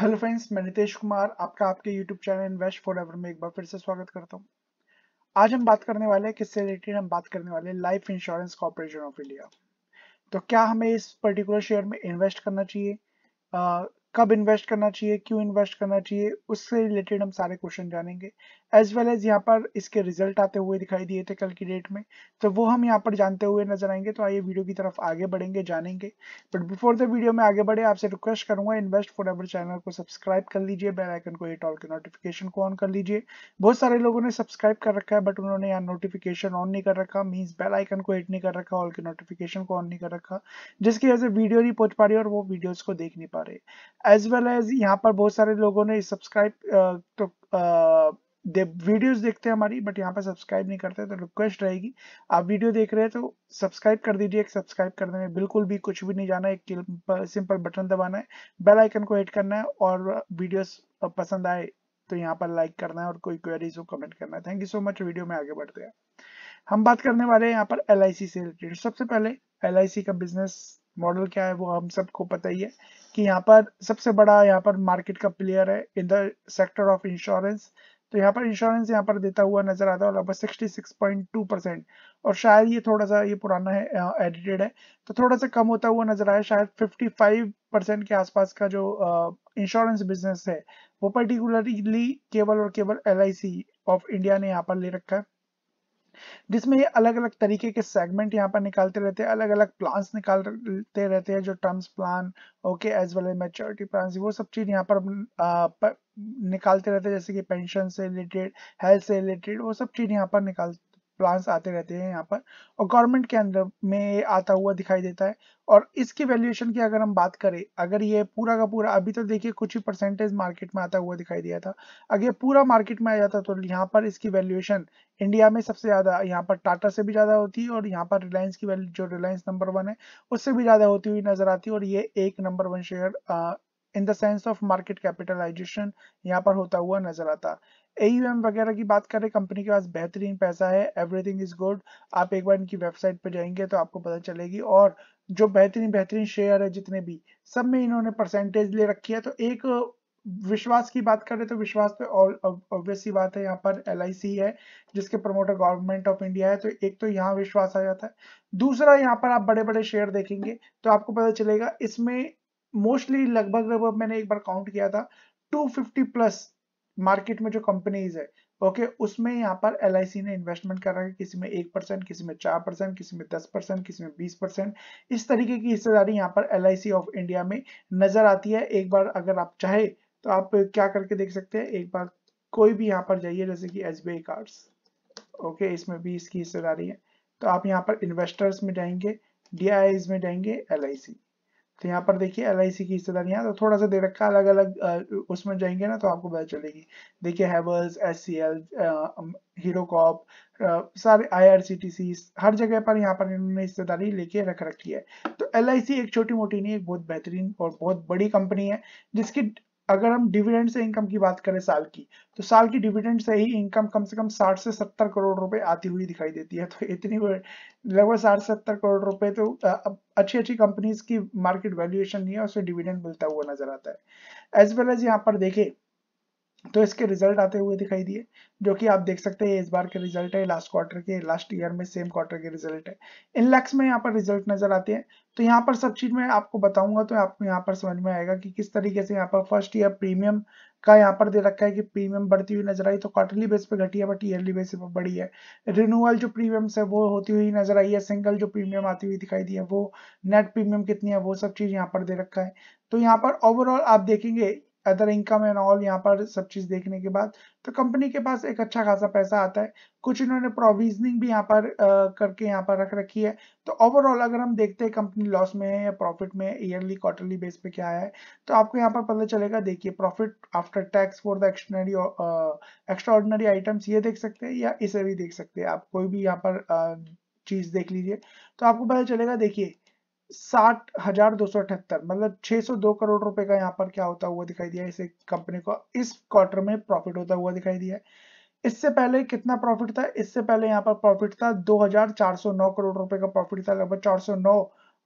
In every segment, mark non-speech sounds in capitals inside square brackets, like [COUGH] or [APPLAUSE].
hello friends मैं नितेश कुमार आपका आपके YouTube channel invest for ever में एक बार फिर से स्वागत करता हूँ आज हम बात करने वाले हैं किससे रिलेटेड हम बात करने वाले हैं life insurance corporation of India तो क्या हमें इस पर्टिकुलर शेयर में इन्वेस्ट करना चाहिए कब इन्वेस्ट करना चाहिए क्यों इन्वेस्ट करना चाहिए उससे रिलेटेड हम सारे क्वेश्चन जानेंगे एज वेल एज यहाँ पर इसके रिजल्ट आते हुए दिखाई दिए थे कल की डेट में तो वो हम यहाँ पर जानते हुए नजर आएंगे तो आइए वीडियो की तरफ आगे बढ़ेंगे जानेंगे बट बिफोर द वीडियो में आगे बढ़े आपसे रिक्वेस्ट करूंगा इन्वेस्ट फॉर एवर चैनल को सब्सक्राइब कर लीजिए बेल आइकन को हिट ऑल के नोटिफिकेशन को ऑन कर लीजिए बहुत सारे लोगों ने सब्सक्राइब कर रखा है बट उन्होंने यहाँ नोटिफिकेशन ऑन नहीं कर रखा मीन्स बेल आइकन को हिट नहीं कर रखा ऑल के नोटिफिकेशन को ऑन नहीं कर रखा जिसकी वजह से वीडियो नहीं पहुंच पा रही और वो वीडियोज को देख नहीं पा रहे एज वेल एज यहाँ पर बहुत सारे लोगों ने सब्सक्राइब तो दे वीडियोस देखते हैं हमारी बट यहाँ पर सब्सक्राइब नहीं करते तो रिक्वेस्ट रहेगी आप वीडियो देख रहे हैं तो सब्सक्राइब कर दीजिए एक सब्सक्राइब करने में बिल्कुल भी कुछ भी नहीं जाना एक सिंपल बटन दबाना है बेल आइकन को हिट करना है और वीडियोस पसंद आए तो यहाँ पर लाइक करना है और कोई क्वेरीज हो कमेंट करना है thank you so much video में आगे बढ़ते हैं हम बात करने वाले हैं यहाँ पर एल से रिलेटेड सबसे पहले एल का बिजनेस मॉडल क्या है वो हम सबको पता ही है कि यहाँ पर सबसे बड़ा यहाँ पर मार्केट का प्लेयर है in the sector of insurance तो यहाँ पर इंश्योरेंस यहाँ पर देता हुआ नजर आता है लगभग sixty six point two percent और शायद ये थोड़ा सा ये पुराना है एडिटेड है तो थोड़ा सा कम होता हुआ नजर आया शायद फिफ्टी फाइव परसेंट के आसपास का जो इंश्योरेंस बिजनेस है वो पर्टिकुलरली केवल और केवल एल ऑफ इंडिया ने यहाँ पर ले रखा है जिसमें ये अलग अलग तरीके के सेगमेंट यहाँ पर निकालते रहते हैं अलग अलग प्लान निकालते रहते हैं जो terms plan okay as well as maturity plan वो सब चीज़ यहाँ पर, पर निकालते रहते हैं जैसे कि पेंशन से रिलेटेड हेल्थ से रिलेटेड वो सब चीज़ यहाँ पर निकाल प्लांट्स आते रहते हैं यहाँ पर और गवर्नमेंट के अंदर में आता हुआ दिखाई देता है और इसकी वैल्यूएशन की अगर हम बात करें अगर ये पूरा का पूरा अभी तो देखिए कुछ ही परसेंटेज मार्केट में आता हुआ दिखाई दिया था अगर पूरा मार्केट में आ जाता तो यहाँ पर इसकी वैल्यूएशन इंडिया में सबसे ज़्यादा यहाँ पर टाटा से भी ज़्यादा होती है और यहाँ पर रिलायंस की वैल्यू जो रिलायंस नंबर वन है उससे भी ज़्यादा होती हुई नजर आती है और ये एक number one share in the sense of market capitalisation यहाँ पर होता हुआ नजर आता एयूएम वगैरह की बात करें कंपनी के पास बेहतरीन पैसा है एवरीथिंग इज गुड आप एक बार इनकी वेबसाइट पर जाएंगे तो आपको पता चलेगी और जो बेहतरीन बेहतरीन शेयर है जितने भी सब में इन्होंने परसेंटेज ले रखी है तो एक विश्वास की बात करें तो विश्वास पे ऑब्वियस ही बात है यहाँ पर एल है जिसके प्रमोटर गवर्नमेंट ऑफ इंडिया है तो एक तो यहाँ विश्वास आ जाता है दूसरा यहाँ पर आप बड़े बड़े शेयर देखेंगे तो आपको पता चलेगा इसमें मोस्टली लगभग लगभग मैंने एक बार काउंट किया था 250 प्लस मार्केट में जो कंपनीज है ओके okay, उसमें यहाँ पर एल ने इन्वेस्टमेंट करा है किसी में एक परसेंट किसी में चार परसेंट किसी में दस परसेंट किसी में बीस परसेंट इस तरीके की हिस्सेदारी यहाँ पर एल ऑफ इंडिया में नजर आती है एक बार अगर आप चाहे तो आप क्या करके देख सकते हैं एक बार कोई भी यहाँ पर जाइए जैसे कि एस बी कार्ड्स ओके इसमें भी इसकी हिस्सेदारी है तो आप यहाँ पर इन्वेस्टर्स में जाएंगे डी में जाएंगे एल आई सी तो यहाँ पर देखिए एल की हिस्सेदारी यहाँ तो थोड़ा सा दे रखा अलग अलग उसमें जाएंगे ना तो आपको पता चलेगी देखिए Havells S C L Hero corp सारे I R C T C हर जगह पर यहाँ पर इन्होंने हिस्सेदारी लेके रख रखी है तो एल एक छोटी मोटी नहीं एक बहुत बेहतरीन और बहुत बड़ी कंपनी है जिसकी अगर हम डिविडेंड से इनकम की बात करें साल की तो साल की डिविडेंड से ही इनकम कम से कम 60 से 70 करोड़ रुपए आती हुई दिखाई देती है तो इतनी लगभग 60 से 70 करोड़ रुपए तो अच्छी अच्छी कंपनीज की मार्केट वैल्यूएशन नहीं है उससे डिविडेंड मिलता हुआ नजर आता है एज वेल एज यहाँ पर देखें तो इसके रिजल्ट आते हुए दिखाई दिए जो कि आप देख सकते हैं इस बार के रिजल्ट है लास्ट क्वार्टर के लास्ट ईयर में सेम क्वार्टर के रिजल्ट है इन लैक्स में यहाँ पर रिजल्ट नजर आते हैं तो यहाँ पर सब चीज मैं आपको बताऊंगा तो आपको यहाँ पर समझ में आएगा कि किस तरीके से यहाँ पर फर्स्ट ईयर प्रीमियम का यहाँ पर दे रखा है कि प्रीमियम बढ़ती हुई नजर आई तो क्वार्टरली बेस पे घटी है बट ईयरली बेस पे बढ़ी है रिन्यूअल जो प्रीमियम है वो होती हुई नजर आई है सिंगल जो प्रीमियम आती हुई दिखाई दी है वो नेट प्रीमियम कितनी है वो सब चीज यहाँ पर दे रखा है तो यहाँ पर ओवरऑल आप देखेंगे अदर इनकम एंड ऑल यहाँ पर सब चीज देखने के बाद तो कंपनी के पास एक अच्छा खासा पैसा आता है कुछ इन्होंने प्रोविजनिंग भी यहाँ पर आ, करके यहाँ पर रख रखी है तो ओवरऑल अगर हम देखते हैं कंपनी लॉस में है या प्रॉफिट में ईयरली क्वार्टरली बेस पे क्या है तो आपको यहाँ पर पता चलेगा देखिए profit after tax for the extraordinary extra items ये देख सकते हैं या इसे भी देख सकते हैं आप कोई भी यहाँ पर आ, चीज देख लीजिए तो आपको पता चलेगा देखिए साठ हजार दो सौ अठहत्तर मतलब 602 करोड़ रुपए का यहाँ पर क्या होता हुआ दिखाई दिया इस कंपनी को इस क्वार्टर में प्रॉफिट होता हुआ दिखाई दिया इससे पहले कितना प्रॉफिट था इससे पहले यहाँ पर प्रॉफिट था 2409 करोड़ रुपए का प्रॉफिट था लगभग 409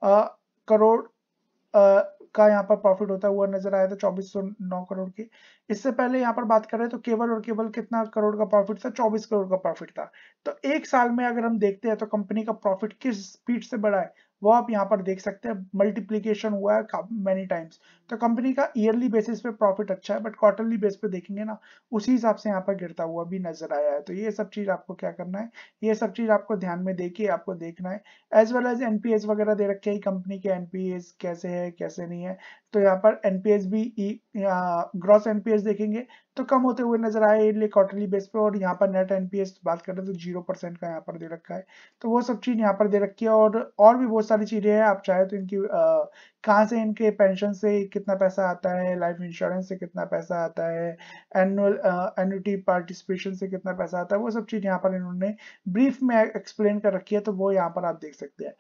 आ, करोड़ आ, का यहाँ पर प्रॉफिट होता हुआ नजर आया था 2409 करोड़ की इससे पहले यहाँ पर बात कर रहे हैं तो केवल और केवल कितना करोड़ का प्रॉफिट था 24 करोड़ का प्रॉफिट था तो एक साल में अगर हम देखते हैं तो कंपनी का प्रॉफिट किस स्पीड से बढ़ा है वो आप यहाँ पर देख सकते हैं मल्टीप्लीकेशन हुआ है मेनी टाइम्स तो कंपनी का ईयरली बेसिस पे प्रॉफिट अच्छा है बट क्वार्टरली बेस पे देखेंगे ना उसी हिसाब से यहाँ पर गिरता हुआ भी नजर आया है तो ये सब चीज आपको क्या करना है ये सब चीज आपको ध्यान में देखिए आपको देखना है एज वेल एज एनपीएस वगैरह दे रखे हैं कंपनी के एनपीएस कैसे है कैसे नहीं है तो यहाँ पर एनपीएस भी ग्रॉस एनपीएस देखेंगे तो कम होते हुए नजर आए इसलिए क्वार्टरली बेस पे और यहाँ पर नेट एनपीएस बात करें तो जीरो परसेंट का यहाँ पर दे रखा है तो वो सब चीज यहाँ पर दे रखी है और और भी बहुत सारी चीज़ें हैं आप चाहे तो इनकी कहाँ से इनके पेंशन से कितना पैसा आता है लाइफ इंश्योरेंस से कितना पैसा आता है एनुअल एनुटी पार्टिसिपेशन से कितना पैसा आता है वो सब चीज़ यहाँ पर इन्होंने ब्रीफ में एक्सप्लेन कर रखी है तो वो यहाँ पर आप देख सकते हैं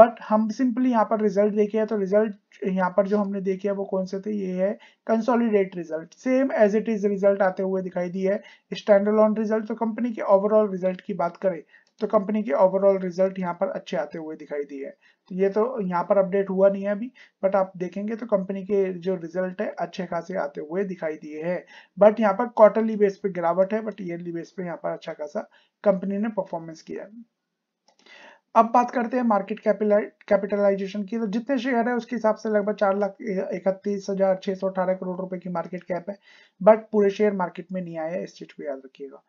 बट हम सिंपली यहाँ पर रिजल्ट देखे हैं तो रिजल्ट यहाँ पर जो हमने देखे है वो कौन से थे ये है consolidate result same as it is result आते हुए दिखाई दी है स्टैंडर्ड ऑन रिजल्ट तो कंपनी के ओवरऑल रिजल्ट की बात करें तो कंपनी के ओवरऑल रिजल्ट यहाँ पर अच्छे आते हुए दिखाई दिए हैं तो ये तो यहाँ पर अपडेट हुआ नहीं है अभी बट आप देखेंगे तो कंपनी के जो रिजल्ट है अच्छे खासे आते हुए दिखाई दिए हैं बट यहाँ पर क्वार्टरली बेस पे गिरावट है बट ईयरली बेस पे यहाँ पर अच्छा खासा कंपनी ने परफॉर्मेंस किया है अब बात करते हैं मार्केट कैपिटलाइजेशन की तो जितने शेयर है उसके हिसाब से लगभग चार लाख इकतीस हजार छह सौ अठारह करोड़ रुपए की मार्केट कैप है बट पूरे शेयर मार्केट में नहीं आया इस चीज को याद रखिएगा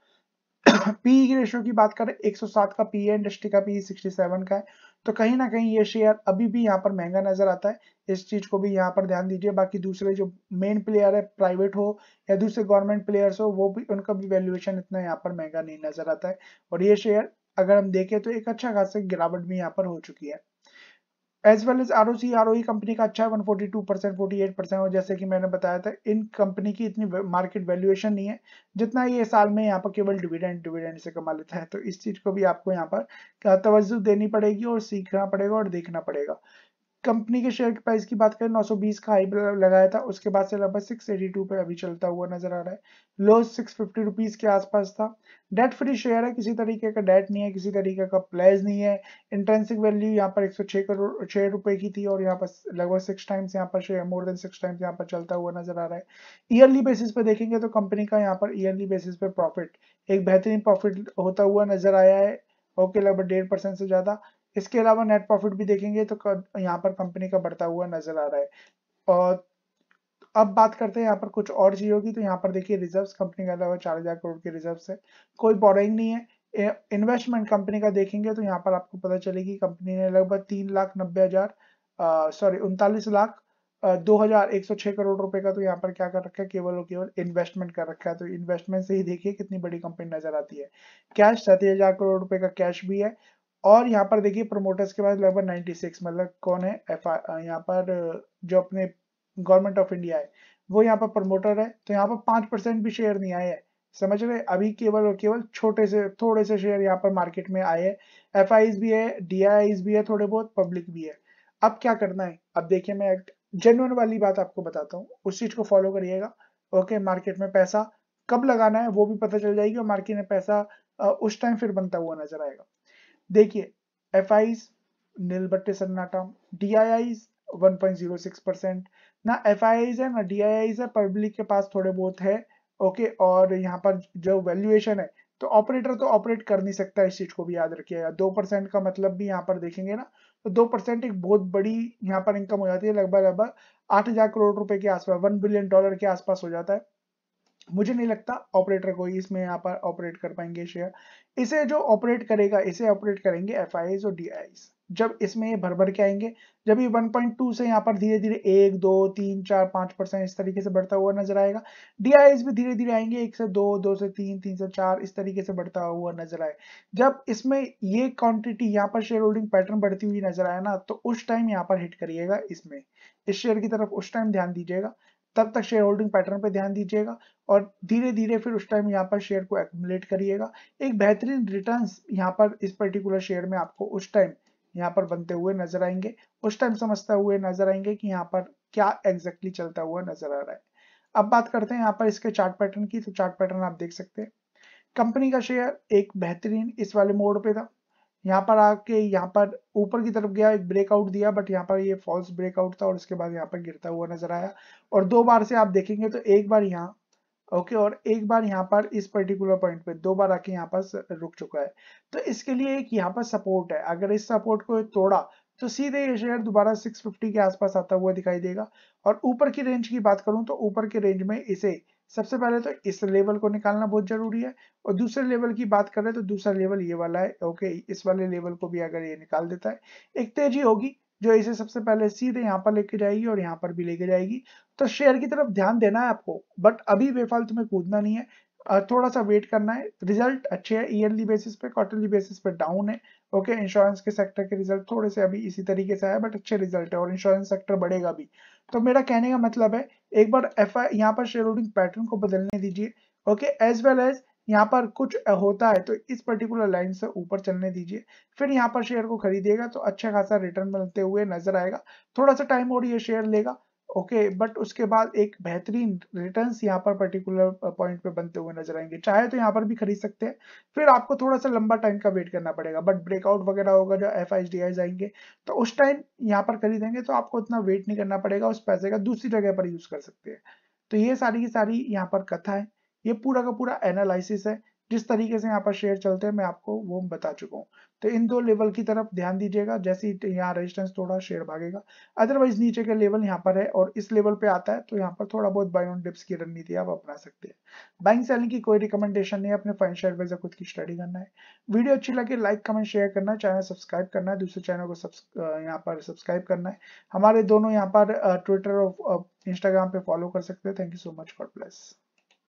पीई [COUGHS] की रेशियो की बात करें 107 का पी है इंडस्ट्री का पी 67 का है तो कहीं ना कहीं ये शेयर अभी भी यहाँ पर महंगा नजर आता है इस चीज को भी यहाँ पर ध्यान दीजिए बाकी दूसरे जो मेन प्लेयर है प्राइवेट हो या दूसरे गवर्नमेंट प्लेयर्स हो वो भी उनका भी वैल्यूएशन इतना यहाँ पर महंगा नहीं नजर आता है और ये शेयर अगर हम देखें तो एक अच्छा खासा गिरावट भी यहाँ पर हो चुकी है as well as R O company का अच्छा है 142 परसेंट फोर्टी परसेंट और जैसे कि मैंने बताया था इन कंपनी की इतनी मार्केट वैल्यूएशन नहीं है जितना ये साल में यहाँ पर केवल डिविडेंड डिविडेंड से कमा लेता है तो इस चीज़ को भी आपको यहाँ पर तवज्जो देनी पड़ेगी और सीखना पड़ेगा और देखना पड़ेगा कंपनी के शेयर प्राइस की बात करें 920 का हाई लगाया था उसके बाद से लगभग 682 पर अभी चलता हुआ नजर आ रहा है लो 650 फिफ्टी के आसपास था डेट फ्री शेयर है किसी तरीके का डेट नहीं है किसी तरीके का प्लेज नहीं है इंटेंसिक वैल्यू यहाँ पर 106 करोड़ छह रुपए की थी और यहाँ पर लगभग सिक्स टाइम्स यहाँ पर share more than six times यहाँ पर चलता हुआ नजर आ रहा है ईयरली बेसिस पे देखेंगे तो कंपनी का यहाँ पर ईयरली बेसिस पे प्रॉफिट एक बेहतरीन प्रॉफिट होता हुआ नजर आया है ओके लगभग डेढ़ परसेंट से ज़्यादा इसके अलावा नेट प्रॉफिट भी देखेंगे तो यहाँ पर कंपनी का बढ़ता हुआ नजर आ रहा है और अब बात करते हैं यहाँ पर कुछ और चीज़ों की तो यहाँ पर देखिए रिजर्व्स कंपनी का अलावा चार हजार करोड़ के रिजर्व्स है कोई बोरिंग नहीं है इन्वेस्टमेंट कंपनी का देखेंगे तो यहाँ पर आपको पता चलेगी कंपनी ने लगभग तीन लाख नब्बे हजार सॉरी उनतालीस लाख दो हजार एक सौ छह करोड़ रुपए का तो यहाँ पर क्या कर रखा है केवल और केवल इन्वेस्टमेंट कर रखा है तो इन्वेस्टमेंट से ही देखिए कितनी बड़ी कंपनी नजर आती है कैश सैंतीस हजार करोड़ रुपए का कैश भी है और यहाँ पर देखिए प्रमोटर्स के पास लगभग 96 मतलब कौन है एफ यहाँ पर जो अपने गवर्नमेंट ऑफ इंडिया है वो यहाँ पर प्रमोटर है तो यहाँ पर पांच परसेंट भी शेयर नहीं आए हैं समझ रहे अभी केवल और केवल छोटे से थोड़े से शेयर यहाँ पर मार्केट में आए हैं एफ भी है डी भी है थोड़े बहुत पब्लिक भी है अब क्या करना है अब देखिए मैं एक जेनुअन वाली बात आपको बताता हूँ उस चीज को फॉलो करिएगा ओके मार्केट में पैसा कब लगाना है वो भी पता चल जाएगी और मार्केट में पैसा उस टाइम फिर बनता हुआ नजर आएगा देखिए एफ आईज नील बट्टे सन्नाटा DIIs six percent ना एफ आई आईज है ना डी आई आईज है पब्लिक के पास थोड़े बहुत है ओके और यहाँ पर जो वैल्यूएशन है तो ऑपरेटर तो ऑपरेट कर नहीं सकता इस चीज को भी याद रखिए दो परसेंट का मतलब भी यहाँ पर देखेंगे ना तो दो परसेंट एक बहुत बड़ी यहाँ पर इनकम हो जाती है लगभग लगभग आठ हजार करोड़ रुपए के आसपास वन बिलियन डॉलर के आसपास हो जाता है मुझे नहीं लगता ऑपरेटर को इसमें यहाँ पर ऑपरेट कर पाएंगे शेयर इसे जो ऑपरेट करेगा इसे ऑपरेट करेंगे एफ और डी जब इसमें ये भर भर के आएंगे जब ये 1.2 से यहाँ पर धीरे धीरे एक दो तीन चार पांच परसेंट इस तरीके से बढ़ता हुआ नजर आएगा डी भी धीरे धीरे आएंगे एक से दो दो से तीन तीन से चार इस तरीके से बढ़ता हुआ नजर आए जब इसमें ये क्वांटिटी यहाँ पर शेयर होल्डिंग पैटर्न बढ़ती हुई नजर आए ना तो उस टाइम यहाँ पर हिट करिएगा इसमें इस शेयर की तरफ उस टाइम ध्यान दीजिएगा तब तक शेयर होल्डिंग पैटर्न पर ध्यान दीजिएगा और धीरे धीरे फिर उस टाइम यहाँ पर शेयर को एक्मुलेट करिएगा एक बेहतरीन रिटर्न यहाँ पर इस पर्टिकुलर शेयर में आपको उस टाइम यहाँ पर बनते हुए नजर आएंगे उस टाइम समझते हुए नजर आएंगे कि यहाँ पर क्या एग्जैक्टली exactly चलता हुआ नजर आ रहा है अब बात करते हैं यहाँ पर इसके चार्ट पैटर्न की तो चार्ट पैटर्न आप देख सकते हैं कंपनी का शेयर एक बेहतरीन इस वाले मोड पे था यहाँ पर आके यहाँ पर ऊपर की तरफ गया एक ब्रेकआउट दिया बट यहाँ पर ये फॉल्स ब्रेकआउट था और उसके बाद यहाँ पर गिरता हुआ नजर आया और दो बार से आप देखेंगे तो एक बार यहाँ ओके okay, और एक बार यहाँ पर इस पर्टिकुलर पॉइंट पे दो बार आके यहाँ पर रुक चुका है तो इसके लिए एक यहाँ पर सपोर्ट है अगर इस सपोर्ट को तोड़ा तो सीधे ये शेयर दोबारा 650 के आसपास आता हुआ दिखाई देगा और ऊपर की रेंज की बात करूं तो ऊपर के रेंज में इसे सबसे पहले तो इस लेवल को निकालना बहुत जरूरी है और दूसरे लेवल की बात करें तो दूसरा लेवल ये वाला है ओके इस वाले लेवल को भी अगर ये निकाल देता है एक तेजी होगी जो इसे सबसे पहले सीधे यहाँ पर लेके जाएगी और यहाँ पर भी लेके जाएगी तो शेयर की तरफ ध्यान देना है आपको बट अभी बेफालतू में कूदना नहीं है थोड़ा सा वेट करना है रिजल्ट अच्छे है ईयरली बेसिस पे क्वार्टरली बेसिस पे डाउन है ओके इंश्योरेंस के सेक्टर के रिजल्ट थोड़े से अभी इसी तरीके से आया बट अच्छे रिजल्ट है और इंश्योरेंस सेक्टर बढ़ेगा भी तो मेरा कहने का मतलब है एक बार एफ आई यहाँ पर शेयर होल्डिंग पैटर्न को बदलने दीजिए ओके एज वेल एज यहाँ पर कुछ होता है तो इस पर्टिकुलर लाइन से ऊपर चलने दीजिए फिर यहाँ पर शेयर को खरीदिएगा तो अच्छा खासा रिटर्न मिलते हुए नजर आएगा थोड़ा सा टाइम और ये शेयर लेगा ओके okay, बट उसके बाद एक बेहतरीन रिटर्न्स यहाँ पर पर्टिकुलर पॉइंट uh, पे बनते हुए नजर आएंगे चाहे तो यहाँ पर भी खरीद सकते हैं फिर आपको थोड़ा सा लंबा टाइम का वेट करना पड़ेगा बट ब्रेकआउट वगैरह होगा जो एफ आई जाएंगे तो उस टाइम यहाँ पर खरीदेंगे तो आपको उतना वेट नहीं करना पड़ेगा उस पैसे का दूसरी जगह पर यूज कर सकते हैं तो ये सारी की सारी यहाँ पर कथा है ये पूरा का पूरा एनालिसिस है किस तरीके से यहाँ पर शेयर चलते हैं मैं आपको वो बता चुका हूँ तो इन दो लेवल की तरफ ध्यान दीजिएगा जैसे ही यहाँ रेजिस्टेंस थोड़ा शेयर भागेगा अदरवाइज नीचे का लेवल यहाँ पर है और इस लेवल पे आता है तो यहाँ पर थोड़ा बहुत बाई ऑन डिप्स की रणनीति आप अपना सकते हैं बाइंग सेलिंग की कोई रिकमेंडेशन नहीं है अपने फाइनेंशियल एडवाइजर खुद की स्टडी करना है वीडियो अच्छी लगे लाइक कमेंट शेयर करना चैनल सब्सक्राइब करना है दूसरे चैनल को यहाँ पर सब्सक्राइब करना है हमारे दोनों यहाँ पर ट्विटर और इंस्टाग्राम पे फॉलो कर सकते हैं thank you so much for plus